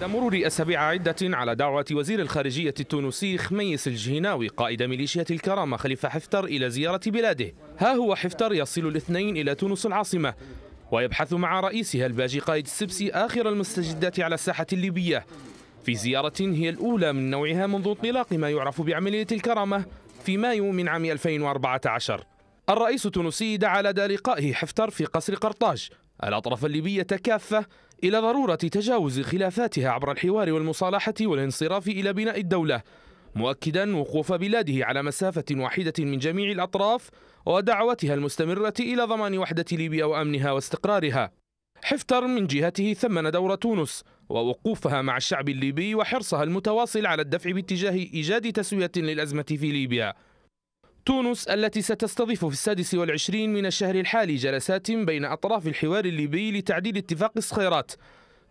بعد مرور أسابيع عدة على دعوة وزير الخارجية التونسي خميس الجهيناوي قائد ميليشيا الكرامة خليفة حفتر إلى زيارة بلاده ها هو حفتر يصل الاثنين إلى تونس العاصمة ويبحث مع رئيسها الباجي قائد السبسي آخر المستجدات على الساحة الليبية في زيارة هي الأولى من نوعها منذ انطلاق ما يعرف بعملية الكرامة في مايو من عام 2014 الرئيس التونسي دعا لدى لقائه حفتر في قصر قرطاج الأطراف الليبية كافة إلى ضرورة تجاوز خلافاتها عبر الحوار والمصالحة والانصراف إلى بناء الدولة مؤكدا وقوف بلاده على مسافة واحدة من جميع الأطراف ودعوتها المستمرة إلى ضمان وحدة ليبيا وأمنها واستقرارها حفتر من جهته ثمن دور تونس ووقوفها مع الشعب الليبي وحرصها المتواصل على الدفع باتجاه إيجاد تسوية للأزمة في ليبيا تونس التي ستستضيف في السادس والعشرين من الشهر الحالي جلسات بين أطراف الحوار الليبي لتعديل اتفاق الصخيرات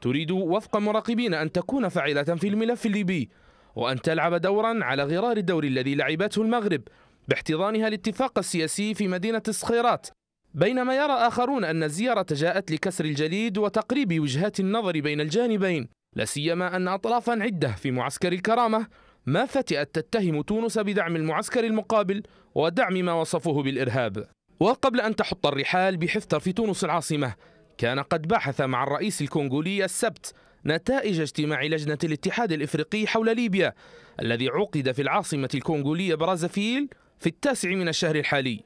تريد وفق مراقبين أن تكون فاعلة في الملف الليبي وأن تلعب دورا على غرار الدور الذي لعبته المغرب باحتضانها الاتفاق السياسي في مدينة الصخيرات بينما يرى آخرون أن الزيارة جاءت لكسر الجليد وتقريب وجهات النظر بين الجانبين لا سيما أن أطرافا عدة في معسكر الكرامة ما فتئت تتهم تونس بدعم المعسكر المقابل ودعم ما وصفوه بالإرهاب وقبل أن تحط الرحال بحفتر في تونس العاصمة كان قد بحث مع الرئيس الكونغولي السبت نتائج اجتماع لجنة الاتحاد الإفريقي حول ليبيا الذي عقد في العاصمة الكونغولية برازفيل في التاسع من الشهر الحالي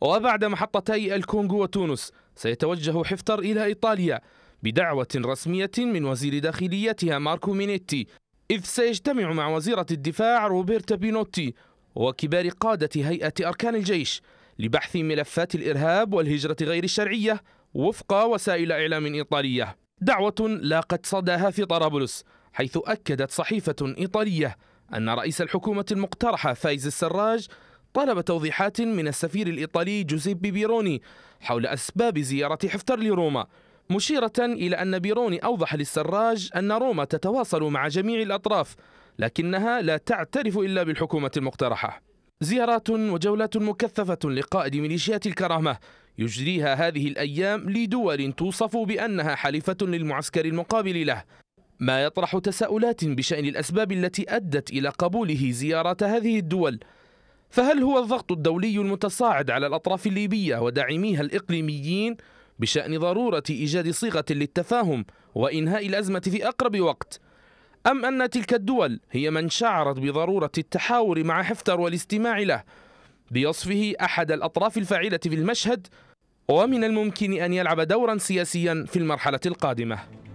وبعد محطتي الكونغو وتونس سيتوجه حفتر إلى إيطاليا بدعوة رسمية من وزير داخليتها ماركو مينيتي إذ سيجتمع مع وزيرة الدفاع روبرتا بينوتي وكبار قادة هيئة أركان الجيش لبحث ملفات الإرهاب والهجرة غير الشرعية وفق وسائل إعلام إيطالية دعوة لاقت صداها في طرابلس حيث أكدت صحيفة إيطالية أن رئيس الحكومة المقترحة فايز السراج طلب توضيحات من السفير الإيطالي جوزيبي بيروني حول أسباب زيارة حفتر لروما مشيرة إلى أن بيروني أوضح للسراج أن روما تتواصل مع جميع الأطراف لكنها لا تعترف إلا بالحكومة المقترحة زيارات وجولات مكثفة لقائد ميليشيات الكرامة يجريها هذه الأيام لدول توصف بأنها حليفة للمعسكر المقابل له ما يطرح تساؤلات بشأن الأسباب التي أدت إلى قبوله زيارة هذه الدول فهل هو الضغط الدولي المتصاعد على الأطراف الليبية وداعميها الإقليميين بشأن ضرورة إيجاد صيغة للتفاهم وإنهاء الأزمة في أقرب وقت أم أن تلك الدول هي من شعرت بضرورة التحاور مع حفتر والاستماع له بوصفه أحد الأطراف الفاعلة في المشهد ومن الممكن أن يلعب دورا سياسيا في المرحلة القادمة